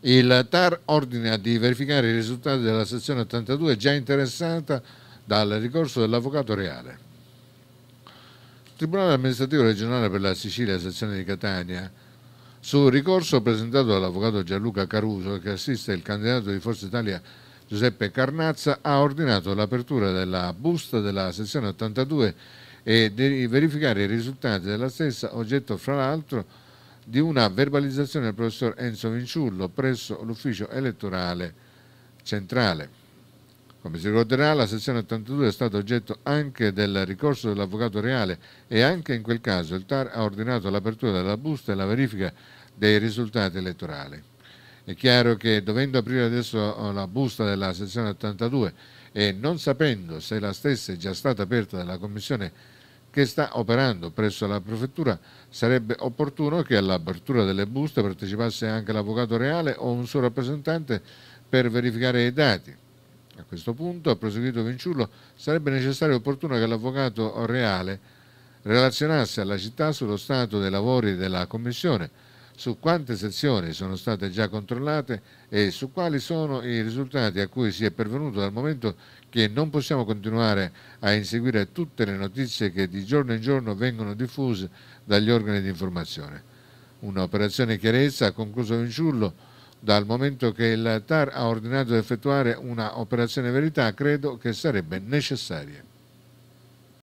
Il TAR ordina di verificare i risultati della sezione 82 già interessata dal ricorso dell'avvocato reale. Il Tribunale amministrativo regionale per la Sicilia, sezione di Catania, sul ricorso presentato dall'avvocato Gianluca Caruso, che assiste il candidato di Forza Italia Giuseppe Carnazza, ha ordinato l'apertura della busta della sezione 82 e di verificare i risultati della stessa, oggetto fra l'altro di una verbalizzazione del professor Enzo Vinciullo presso l'ufficio elettorale centrale. Come si ricorderà, la sezione 82 è stata oggetto anche del ricorso dell'avvocato reale e anche in quel caso il TAR ha ordinato l'apertura della busta e la verifica dei risultati elettorali. È chiaro che dovendo aprire adesso eh, la busta della sezione 82 e non sapendo se la stessa è già stata aperta dalla Commissione che sta operando presso la prefettura, sarebbe opportuno che all'apertura delle buste partecipasse anche l'avvocato reale o un suo rappresentante per verificare i dati. A questo punto, ha proseguito Vinciullo, sarebbe necessario e opportuno che l'avvocato reale relazionasse alla città sullo stato dei lavori della Commissione, su quante sezioni sono state già controllate e su quali sono i risultati a cui si è pervenuto dal momento che non possiamo continuare a inseguire tutte le notizie che di giorno in giorno vengono diffuse dagli organi di informazione. Un'operazione chiarezza ha concluso Vinciullo dal momento che il TAR ha ordinato di effettuare una operazione verità credo che sarebbe necessaria.